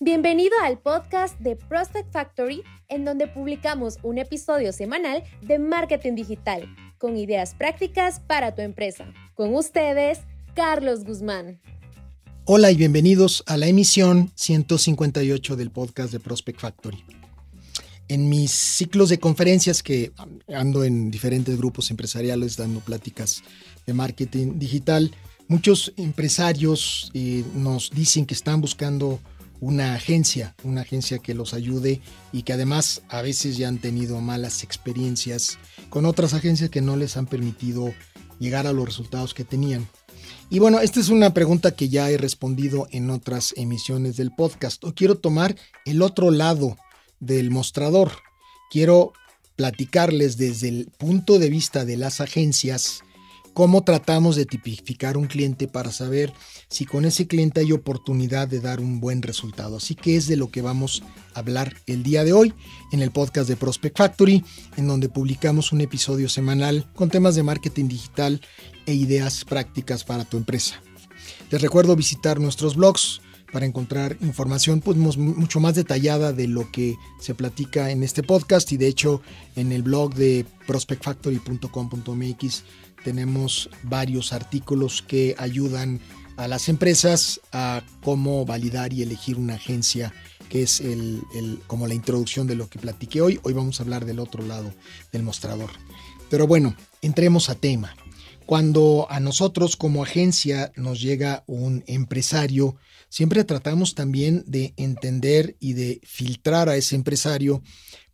Bienvenido al podcast de Prospect Factory, en donde publicamos un episodio semanal de marketing digital con ideas prácticas para tu empresa. Con ustedes, Carlos Guzmán. Hola y bienvenidos a la emisión 158 del podcast de Prospect Factory. En mis ciclos de conferencias que ando en diferentes grupos empresariales dando pláticas de marketing digital, muchos empresarios eh, nos dicen que están buscando una agencia, una agencia que los ayude y que además a veces ya han tenido malas experiencias con otras agencias que no les han permitido llegar a los resultados que tenían. Y bueno, esta es una pregunta que ya he respondido en otras emisiones del podcast. O quiero tomar el otro lado del mostrador. Quiero platicarles desde el punto de vista de las agencias cómo tratamos de tipificar un cliente para saber si con ese cliente hay oportunidad de dar un buen resultado. Así que es de lo que vamos a hablar el día de hoy en el podcast de Prospect Factory, en donde publicamos un episodio semanal con temas de marketing digital e ideas prácticas para tu empresa. Les recuerdo visitar nuestros blogs para encontrar información pues, mucho más detallada de lo que se platica en este podcast y de hecho en el blog de prospectfactory.com.mx tenemos varios artículos que ayudan a las empresas a cómo validar y elegir una agencia que es el, como la introducción de lo que platiqué hoy. Hoy vamos a hablar del otro lado del mostrador. Pero bueno, entremos a tema. Cuando a nosotros como agencia nos llega un empresario, siempre tratamos también de entender y de filtrar a ese empresario,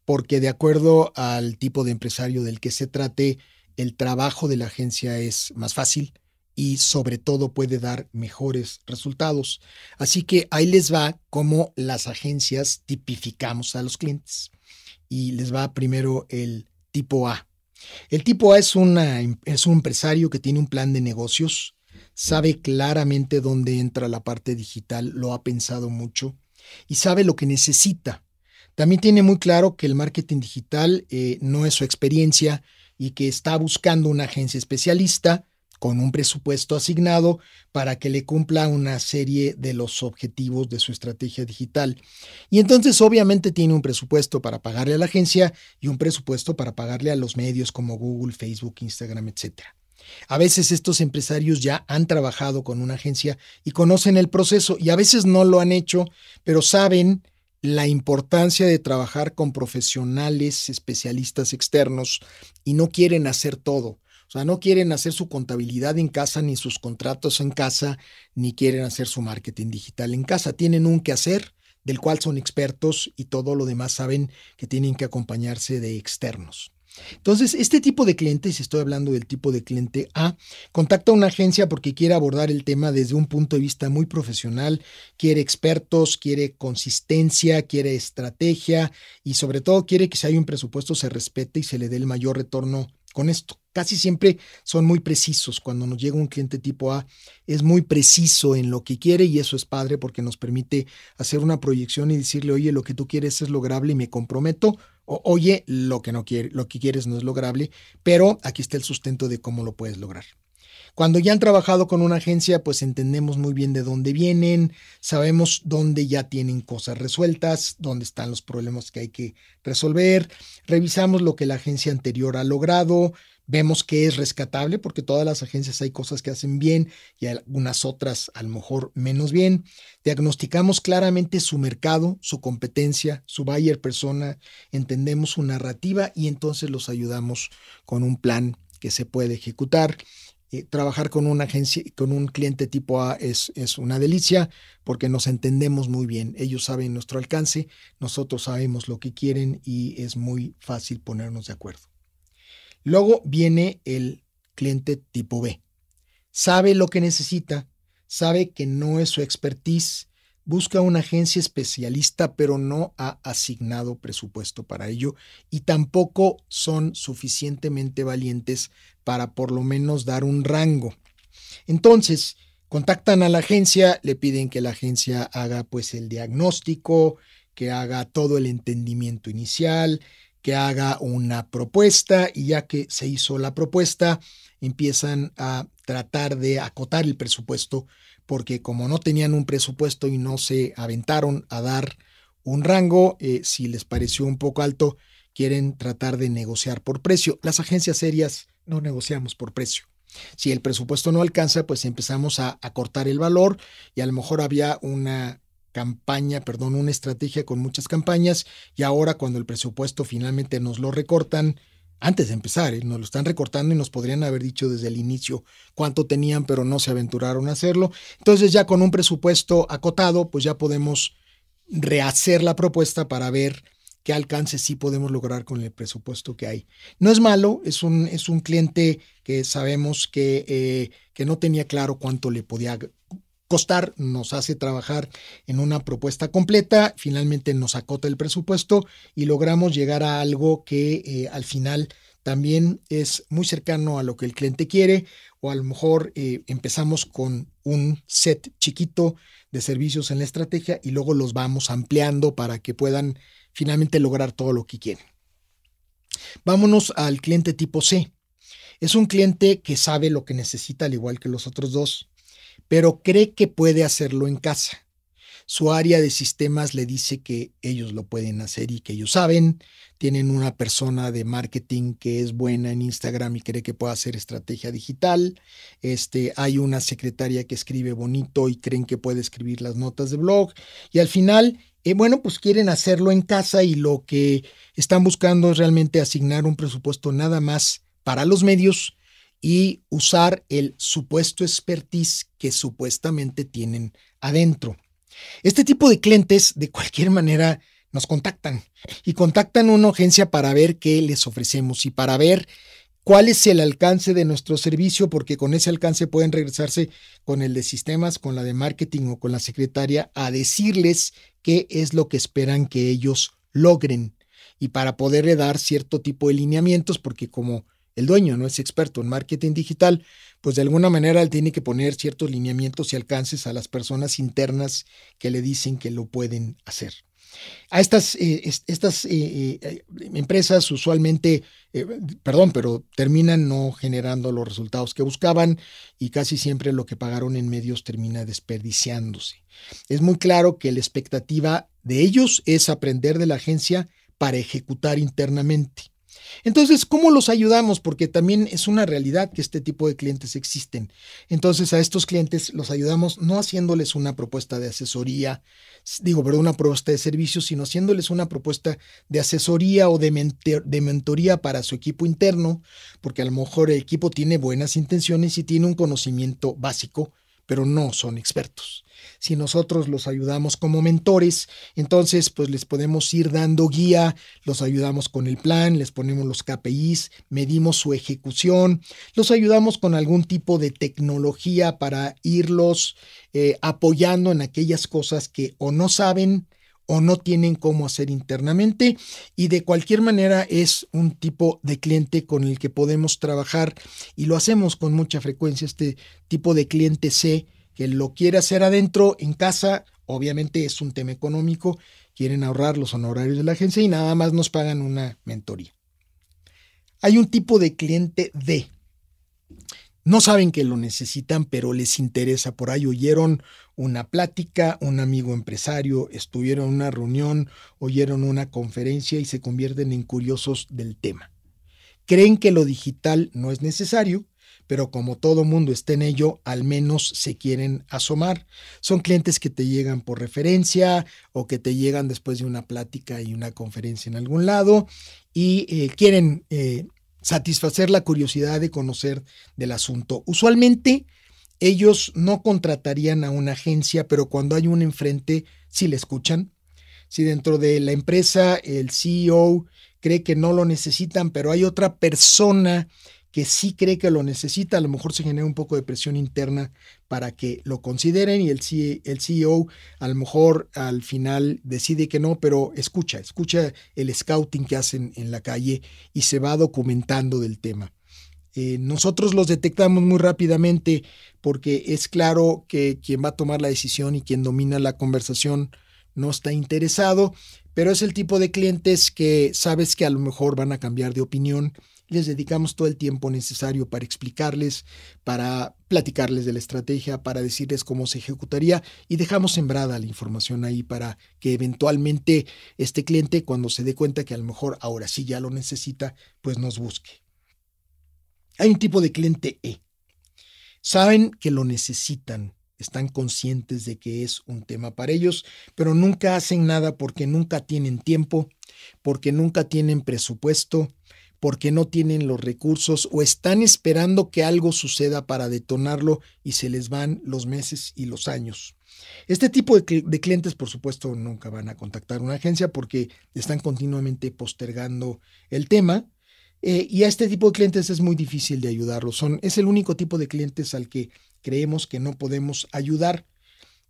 porque de acuerdo al tipo de empresario del que se trate, el trabajo de la agencia es más fácil y sobre todo puede dar mejores resultados. Así que ahí les va cómo las agencias tipificamos a los clientes. Y les va primero el tipo A. El tipo A es, em, es un empresario que tiene un plan de negocios, sabe claramente dónde entra la parte digital, lo ha pensado mucho y sabe lo que necesita. También tiene muy claro que el marketing digital eh, no es su experiencia, y que está buscando una agencia especialista con un presupuesto asignado para que le cumpla una serie de los objetivos de su estrategia digital. Y entonces obviamente tiene un presupuesto para pagarle a la agencia y un presupuesto para pagarle a los medios como Google, Facebook, Instagram, etc. A veces estos empresarios ya han trabajado con una agencia y conocen el proceso y a veces no lo han hecho, pero saben la importancia de trabajar con profesionales, especialistas externos, y no quieren hacer todo. O sea, no quieren hacer su contabilidad en casa, ni sus contratos en casa, ni quieren hacer su marketing digital en casa. Tienen un quehacer del cual son expertos y todo lo demás saben que tienen que acompañarse de externos. Entonces, este tipo de cliente, si estoy hablando del tipo de cliente A, contacta a una agencia porque quiere abordar el tema desde un punto de vista muy profesional, quiere expertos, quiere consistencia, quiere estrategia y sobre todo quiere que si hay un presupuesto se respete y se le dé el mayor retorno con esto. Casi siempre son muy precisos. Cuando nos llega un cliente tipo A, es muy preciso en lo que quiere y eso es padre porque nos permite hacer una proyección y decirle, oye, lo que tú quieres es lograble y me comprometo oye, lo que no quiere, lo que quieres no es lograble, pero aquí está el sustento de cómo lo puedes lograr. Cuando ya han trabajado con una agencia, pues entendemos muy bien de dónde vienen, sabemos dónde ya tienen cosas resueltas, dónde están los problemas que hay que resolver, revisamos lo que la agencia anterior ha logrado, vemos que es rescatable, porque todas las agencias hay cosas que hacen bien y algunas otras a lo mejor menos bien. Diagnosticamos claramente su mercado, su competencia, su buyer persona, entendemos su narrativa y entonces los ayudamos con un plan que se puede ejecutar. Eh, trabajar con una agencia, con un cliente tipo A es, es una delicia porque nos entendemos muy bien. Ellos saben nuestro alcance, nosotros sabemos lo que quieren y es muy fácil ponernos de acuerdo. Luego viene el cliente tipo B. Sabe lo que necesita, sabe que no es su expertise, busca una agencia especialista, pero no ha asignado presupuesto para ello y tampoco son suficientemente valientes para por lo menos dar un rango. Entonces, contactan a la agencia, le piden que la agencia haga pues el diagnóstico, que haga todo el entendimiento inicial, que haga una propuesta y ya que se hizo la propuesta, empiezan a tratar de acotar el presupuesto, porque como no tenían un presupuesto y no se aventaron a dar un rango, eh, si les pareció un poco alto, quieren tratar de negociar por precio. Las agencias serias no negociamos por precio. Si el presupuesto no alcanza, pues empezamos a, acortar cortar el valor y a lo mejor había una campaña, perdón, una estrategia con muchas campañas y ahora cuando el presupuesto finalmente nos lo recortan, antes de empezar, ¿eh? nos lo están recortando y nos podrían haber dicho desde el inicio cuánto tenían, pero no se aventuraron a hacerlo. Entonces ya con un presupuesto acotado, pues ya podemos rehacer la propuesta para ver qué alcance sí podemos lograr con el presupuesto que hay. No es malo, es un, es un cliente que sabemos que, eh, que no tenía claro cuánto le podía costar, nos hace trabajar en una propuesta completa, finalmente nos acota el presupuesto y logramos llegar a algo que eh, al final también es muy cercano a lo que el cliente quiere o a lo mejor eh, empezamos con un set chiquito de servicios en la estrategia y luego los vamos ampliando para que puedan finalmente lograr todo lo que quieren. Vámonos al cliente tipo C. Es un cliente que sabe lo que necesita al igual que los otros dos pero cree que puede hacerlo en casa. Su área de sistemas le dice que ellos lo pueden hacer y que ellos saben. Tienen una persona de marketing que es buena en Instagram y cree que puede hacer estrategia digital. Este, hay una secretaria que escribe bonito y creen que puede escribir las notas de blog. Y al final eh, bueno, pues quieren hacerlo en casa y lo que están buscando es realmente asignar un presupuesto nada más para los medios y usar el supuesto expertise que supuestamente tienen adentro. Este tipo de clientes, de cualquier manera, nos contactan y contactan una agencia para ver qué les ofrecemos y para ver cuál es el alcance de nuestro servicio, porque con ese alcance pueden regresarse con el de sistemas, con la de marketing o con la secretaria a decirles qué es lo que esperan que ellos logren y para poderle dar cierto tipo de lineamientos, porque como el dueño no es experto en marketing digital, pues de alguna manera él tiene que poner ciertos lineamientos y alcances a las personas internas que le dicen que lo pueden hacer. A estas, eh, eh, eh, empresas usualmente, perdón, pero terminan no generando los resultados que buscaban y casi siempre lo que pagaron en medios termina desperdiciándose. Es muy claro que la expectativa de ellos es aprender de la agencia para ejecutar internamente. Entonces, ¿cómo los ayudamos? Porque también es una realidad que este tipo de clientes existen. Entonces, a estos clientes los ayudamos no haciéndoles una propuesta de asesoría, digo, perdón, una propuesta de servicio, sino haciéndoles una propuesta de asesoría o de, de mentoría para su equipo interno, porque a lo mejor el equipo tiene buenas intenciones y tiene un conocimiento básico, pero no son expertos. Si nosotros los ayudamos como mentores, entonces pues les podemos ir dando guía, los ayudamos con el plan, les ponemos los KPIs, medimos su ejecución, los ayudamos con algún tipo de tecnología para irlos eh, apoyando en aquellas cosas que o no saben, o no tienen cómo hacer internamente y de cualquier manera es un tipo de cliente con el que podemos trabajar y lo hacemos con mucha frecuencia, este tipo de cliente C que lo quiere hacer adentro en casa, obviamente es un tema económico, quieren ahorrar los honorarios de la agencia y nada más nos pagan una mentoría. Hay un tipo de cliente D no saben que lo necesitan, pero les interesa. Por ahí oyeron una plática, un amigo empresario, estuvieron en una reunión, oyeron una conferencia y se convierten en curiosos del tema. Creen que lo digital no es necesario, pero como todo mundo está en ello, al menos se quieren asomar. Son clientes que te llegan por referencia o que te llegan después de una plática y una conferencia en algún lado y eh, quieren eh, satisfacer la curiosidad de conocer del asunto. Usualmente ellos no contratarían a una agencia, pero cuando hay un enfrente, sí le escuchan. Si dentro de la empresa el CEO cree que no lo necesitan, pero hay otra persona que sí cree que lo necesita, a lo mejor se genera un poco de presión interna para que lo consideren y el, CEO e a lo mejor al final decide que no, pero escucha, escucha el scouting que hacen en la calle y se va documentando del tema. Eh, nosotros los detectamos muy rápidamente porque es claro que quien va a tomar la decisión y quien domina la conversación no está interesado, pero es el tipo de clientes que sabes que a lo mejor van a cambiar de opinión les dedicamos todo el tiempo necesario para explicarles, para platicarles de la estrategia, para decirles cómo se ejecutaría y dejamos sembrada la información ahí para que eventualmente este cliente, cuando se dé cuenta que a lo mejor ahora sí ya lo necesita, pues nos busque. Hay un tipo de cliente E. Saben que lo necesitan, están conscientes de que es un tema para ellos, pero nunca hacen nada porque nunca tienen tiempo, porque nunca tienen presupuesto, porque no tienen los recursos o están esperando que algo suceda para detonarlo y se les van los meses y los años. Este tipo de, clientes, por supuesto, nunca van a contactar una agencia porque están continuamente postergando el tema. Eh, y a este tipo de clientes es muy difícil de ayudarlos. Son, es el único tipo de clientes al que creemos que no podemos ayudar.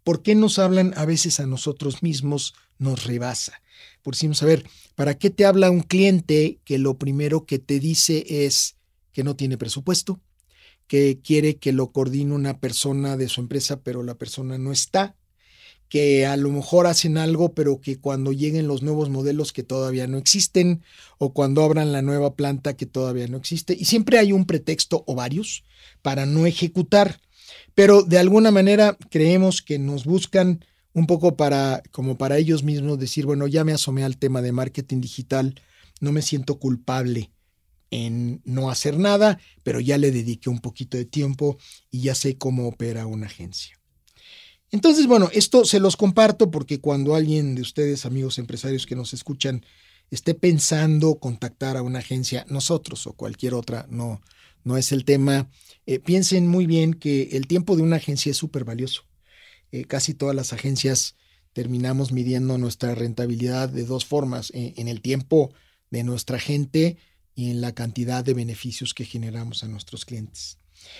¿Por qué nos hablan a veces a nosotros mismos nos rebasa. Por si a ver, ¿para qué te habla un cliente que lo primero que te dice es que no tiene presupuesto, que quiere que lo coordine una persona de su empresa, pero la persona no está, que a lo mejor hacen algo, pero que cuando lleguen los nuevos modelos que todavía no existen, o cuando abran la nueva planta que todavía no existe, y siempre hay un pretexto o varios para no ejecutar. Pero de alguna manera creemos que nos buscan un poco para, como para ellos mismos decir, bueno, ya me asomé al tema de marketing digital, no me siento culpable en no hacer nada, pero ya le dediqué un poquito de tiempo y ya sé cómo opera una agencia. Entonces, bueno, esto se los comparto porque cuando alguien de ustedes, amigos empresarios que nos escuchan, esté pensando contactar a una agencia, nosotros o cualquier otra, no, no es el tema, eh, piensen muy bien que el tiempo de una agencia es súper valioso. Eh, casi todas las agencias terminamos midiendo nuestra rentabilidad de dos formas, eh, en, el tiempo de nuestra gente y en la cantidad de beneficios que generamos a nuestros clientes.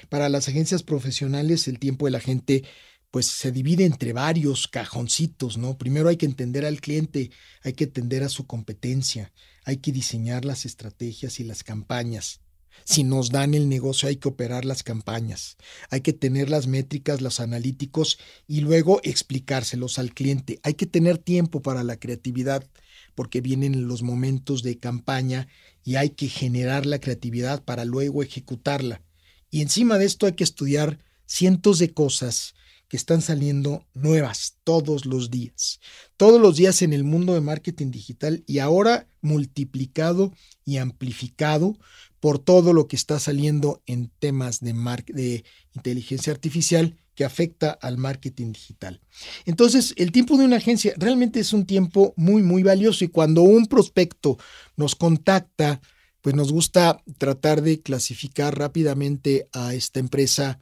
Para las agencias profesionales, el tiempo de la gente pues se divide entre varios cajoncitos, ¿no? Primero hay que entender al cliente, hay que atender a su competencia, hay que diseñar las estrategias y las campañas, si nos dan el negocio hay que operar las campañas, hay que tener las métricas, los analíticos y luego explicárselos al cliente. Hay que tener tiempo para la creatividad porque vienen los momentos de campaña y hay que generar la creatividad para luego ejecutarla. Y encima de esto hay que estudiar cientos de cosas que están saliendo nuevas todos los días. Todos los días en el mundo de marketing digital y ahora multiplicado y amplificado por todo lo que está saliendo en temas de, inteligencia artificial que afecta al marketing digital. Entonces, el tiempo de una agencia realmente es un tiempo muy, muy valioso y cuando un prospecto nos contacta, pues nos gusta tratar de clasificar rápidamente a esta empresa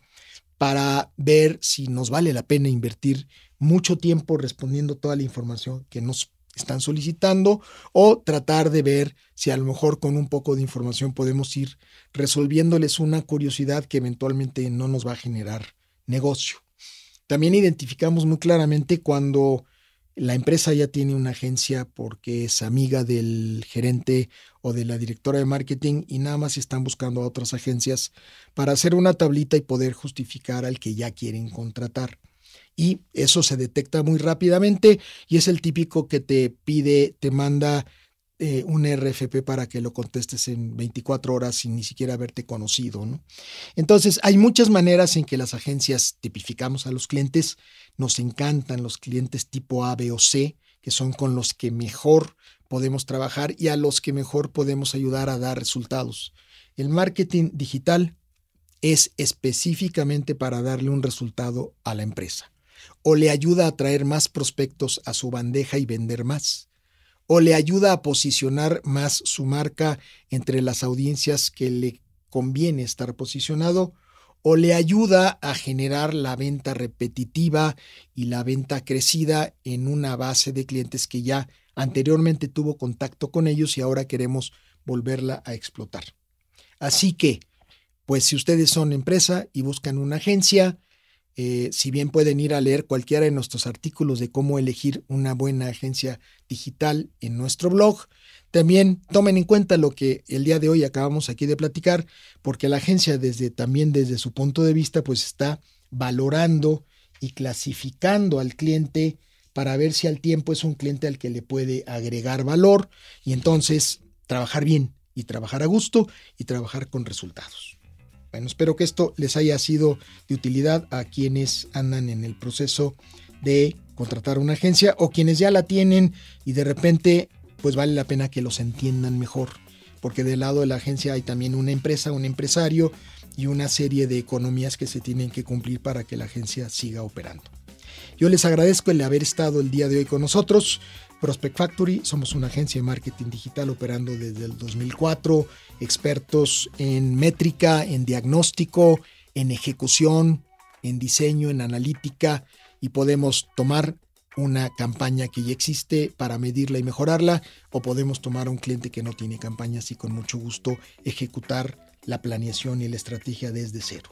para ver si nos vale la pena invertir mucho tiempo respondiendo toda la información que nos están solicitando o tratar de ver si a lo mejor con un poco de información podemos ir resolviéndoles una curiosidad que eventualmente no nos va a generar negocio. También identificamos muy claramente cuando la empresa ya tiene una agencia porque es amiga del gerente o de la directora de marketing y nada más están buscando a otras agencias para hacer una tablita y poder justificar al que ya quieren contratar y eso se detecta muy rápidamente y es el típico que te pide, te manda eh, un RFP para que lo contestes en 24 horas sin ni siquiera haberte conocido. Entonces, hay muchas maneras en que las agencias tipificamos a los clientes. Nos encantan los clientes tipo A, B o C, que son con los que mejor podemos trabajar y a los que mejor podemos ayudar a dar resultados. El marketing digital es específicamente para darle un resultado a la empresa. O le ayuda a traer más prospectos a su bandeja y vender más. O le ayuda a posicionar más su marca entre las audiencias que le conviene estar posicionado. O le ayuda a generar la venta repetitiva y la venta crecida en una base de clientes que ya anteriormente tuvo contacto con ellos y ahora queremos volverla a explotar. Así que pues si ustedes son empresa y buscan una agencia, eh, si bien pueden ir a leer cualquiera de nuestros artículos de cómo elegir una buena agencia digital en nuestro blog, también tomen en cuenta lo que el día de hoy acabamos aquí de platicar, porque la agencia desde también desde su punto de vista pues está valorando y clasificando al cliente para ver si al tiempo es un cliente al que le puede agregar valor y entonces trabajar bien y trabajar a gusto y trabajar con resultados. Bueno, espero que esto les haya sido de utilidad a quienes andan en el proceso de contratar una agencia o quienes ya la tienen y de repente pues vale la pena que los entiendan mejor, porque del lado de la agencia hay también una empresa, un empresario y una serie de economías que se tienen que cumplir para que la agencia siga operando. Yo les agradezco el haber estado el día de hoy con nosotros. Prospect Factory, somos una agencia de marketing digital operando desde el 2004 expertos en métrica, en diagnóstico, en ejecución, en diseño, en analítica, y podemos tomar una campaña que ya existe para medirla y mejorarla, o podemos tomar a un cliente que no tiene campañas y con mucho gusto ejecutar la planeación y la estrategia desde cero.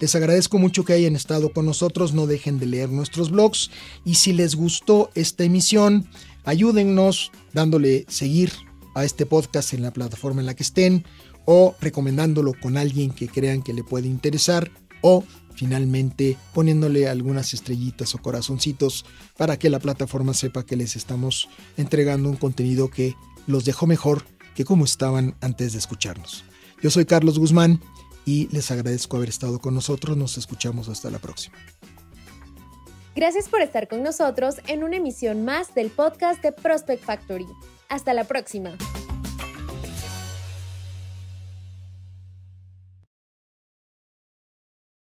Les agradezco mucho que hayan estado con nosotros, no dejen de leer nuestros blogs y si les gustó esta emisión, ayúdennos dándole seguir a este podcast en la plataforma en la que estén o recomendándolo con alguien que crean que le puede interesar o finalmente poniéndole algunas estrellitas o corazoncitos para que la plataforma sepa que les estamos entregando un contenido que los dejó mejor que como estaban antes de escucharnos. Yo soy Carlos Guzmán y les agradezco haber estado con nosotros. Nos escuchamos hasta la próxima. Gracias por estar con nosotros en una emisión más del podcast de Prospect Factory. Hasta la próxima.